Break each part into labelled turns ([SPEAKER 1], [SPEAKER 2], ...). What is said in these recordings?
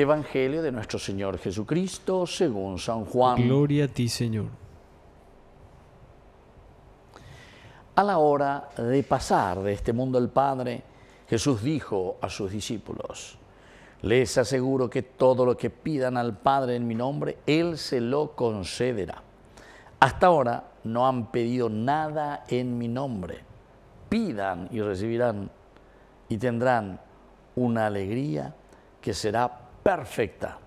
[SPEAKER 1] Evangelio de nuestro Señor Jesucristo según San Juan. Gloria a ti, Señor. A la hora de pasar de este mundo al Padre, Jesús dijo a sus discípulos, les aseguro que todo lo que pidan al Padre en mi nombre, Él se lo concederá. Hasta ahora no han pedido nada en mi nombre. Pidan y recibirán y tendrán una alegría que será perfecta.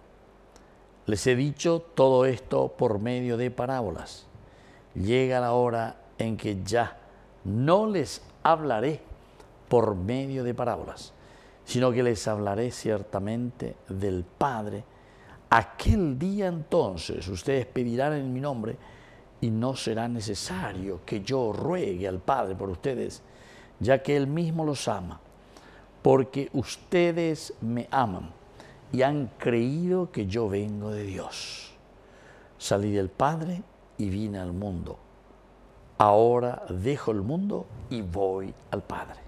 [SPEAKER 1] Les he dicho todo esto por medio de parábolas. Llega la hora en que ya no les hablaré por medio de parábolas, sino que les hablaré ciertamente del Padre. Aquel día entonces ustedes pedirán en mi nombre y no será necesario que yo ruegue al Padre por ustedes, ya que Él mismo los ama, porque ustedes me aman y han creído que yo vengo de Dios. Salí del Padre y vine al mundo. Ahora dejo el mundo y voy al Padre.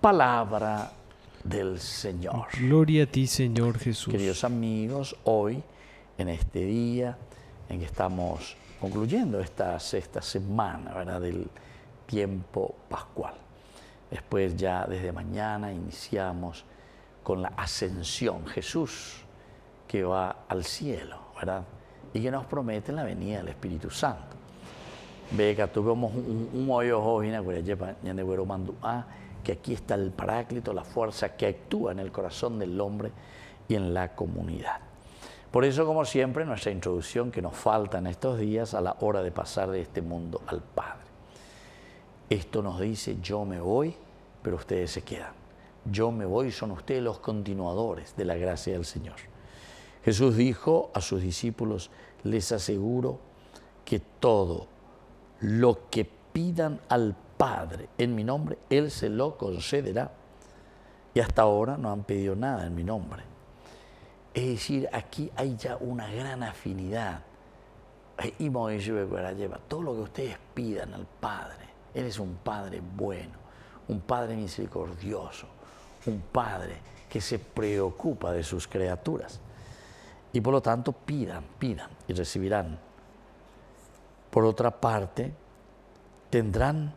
[SPEAKER 1] Palabra del Señor. Gloria a ti, Señor Jesús. Queridos amigos, hoy, en este día en que estamos concluyendo esta sexta semana ¿verdad? del tiempo pascual. Después ya desde mañana iniciamos con la ascensión, Jesús que va al cielo, ¿verdad? Y que nos promete la venida del Espíritu Santo. Ve tuvimos un hoyo ah, que aquí está el paráclito, la fuerza que actúa en el corazón del hombre y en la comunidad. Por eso, como siempre, nuestra introducción que nos falta en estos días a la hora de pasar de este mundo al Padre. Esto nos dice, yo me voy, pero ustedes se quedan yo me voy, son ustedes los continuadores de la gracia del Señor. Jesús dijo a sus discípulos, les aseguro que todo lo que pidan al Padre en mi nombre, Él se lo concederá. Y hasta ahora no han pedido nada en mi nombre. Es decir, aquí hay ya una gran afinidad. Y lleva todo lo que ustedes pidan al Padre. Él es un Padre bueno, un Padre misericordioso, un padre que se preocupa de sus criaturas. Y por lo tanto pidan, pidan y recibirán. Por otra parte, tendrán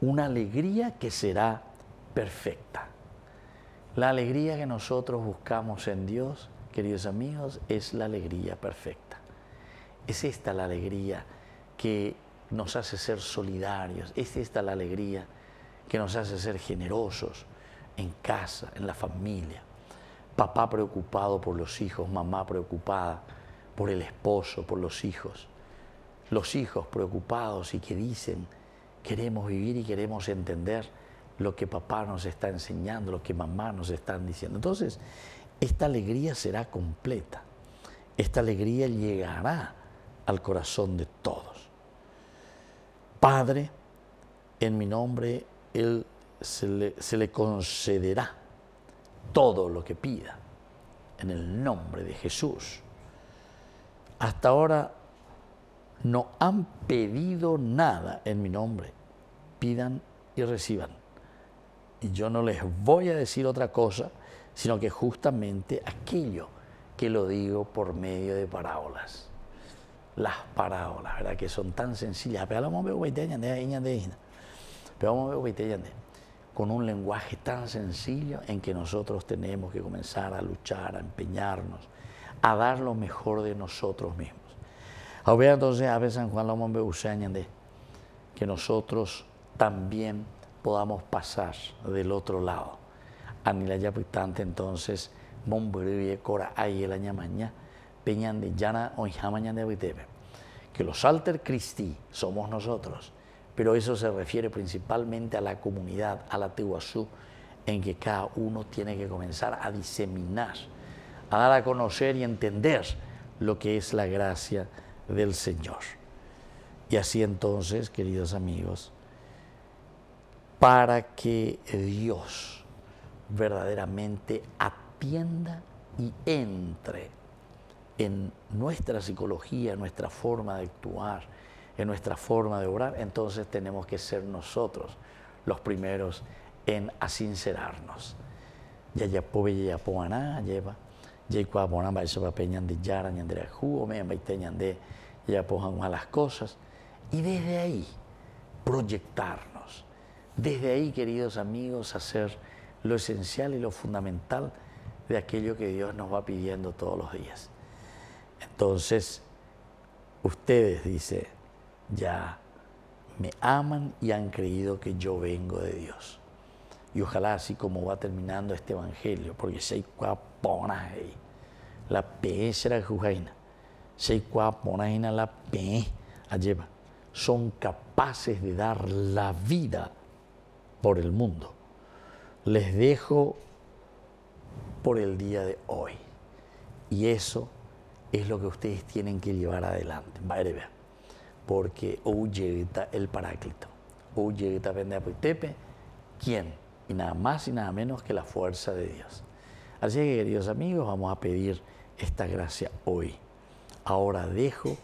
[SPEAKER 1] una alegría que será perfecta. La alegría que nosotros buscamos en Dios, queridos amigos, es la alegría perfecta. Es esta la alegría que nos hace ser solidarios, es esta la alegría que nos hace ser generosos, en casa, en la familia. Papá preocupado por los hijos, mamá preocupada por el esposo, por los hijos. Los hijos preocupados y que dicen, queremos vivir y queremos entender lo que papá nos está enseñando, lo que mamá nos está diciendo. Entonces, esta alegría será completa. Esta alegría llegará al corazón de todos. Padre, en mi nombre, el se le, concederá todo lo que pida en el nombre de Jesús. Hasta ahora no han pedido nada en mi nombre. Pidan y reciban. Y yo no les voy a decir otra cosa, sino que justamente aquello que lo digo por medio de parábolas. Las parábolas, ¿verdad? Que son tan sencillas. Pero vamos a ver, con un lenguaje tan sencillo en que nosotros tenemos que comenzar a luchar, a empeñarnos, a dar lo mejor de nosotros mismos. Ahora entonces a veces San Juan Lomón de que nosotros también podamos pasar del otro lado. Anila Yapitante entonces, Mombrivie Cora Peñan de de Que los alter Christi somos nosotros pero eso se refiere principalmente a la comunidad, a la Tehuazú, en que cada uno tiene que comenzar a diseminar, a dar a conocer y entender lo que es la gracia del Señor. Y así entonces, queridos amigos, para que Dios verdaderamente atienda y entre en nuestra psicología, nuestra forma de actuar, en nuestra forma de obrar, entonces tenemos que ser nosotros los primeros en asincerarnos. ya lleva, de y cosas. Y desde ahí, proyectarnos. Desde ahí, queridos amigos, hacer lo esencial y lo fundamental de aquello que Dios nos va pidiendo todos los días. Entonces, ustedes, dice, ya me aman y han creído que yo vengo de Dios. Y ojalá así como va terminando este evangelio, porque sei cua la pe será jujaina, sei la pe lleva, son capaces de dar la vida por el mundo. Les dejo por el día de hoy. Y eso es lo que ustedes tienen que llevar adelante. Va a porque llega el Paráclito, huyeta ¿quién? Y nada más y nada menos que la fuerza de Dios. Así que queridos amigos, vamos a pedir esta gracia hoy. Ahora dejo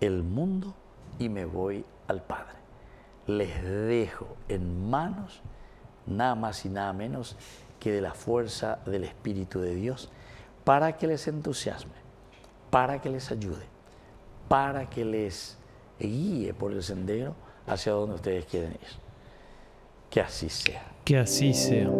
[SPEAKER 1] el mundo y me voy al Padre. Les dejo en manos nada más y nada menos que de la fuerza del Espíritu de Dios para que les entusiasme, para que les ayude, para que les y guíe por el sendero hacia donde ustedes quieren ir. Que así sea. Que así sea.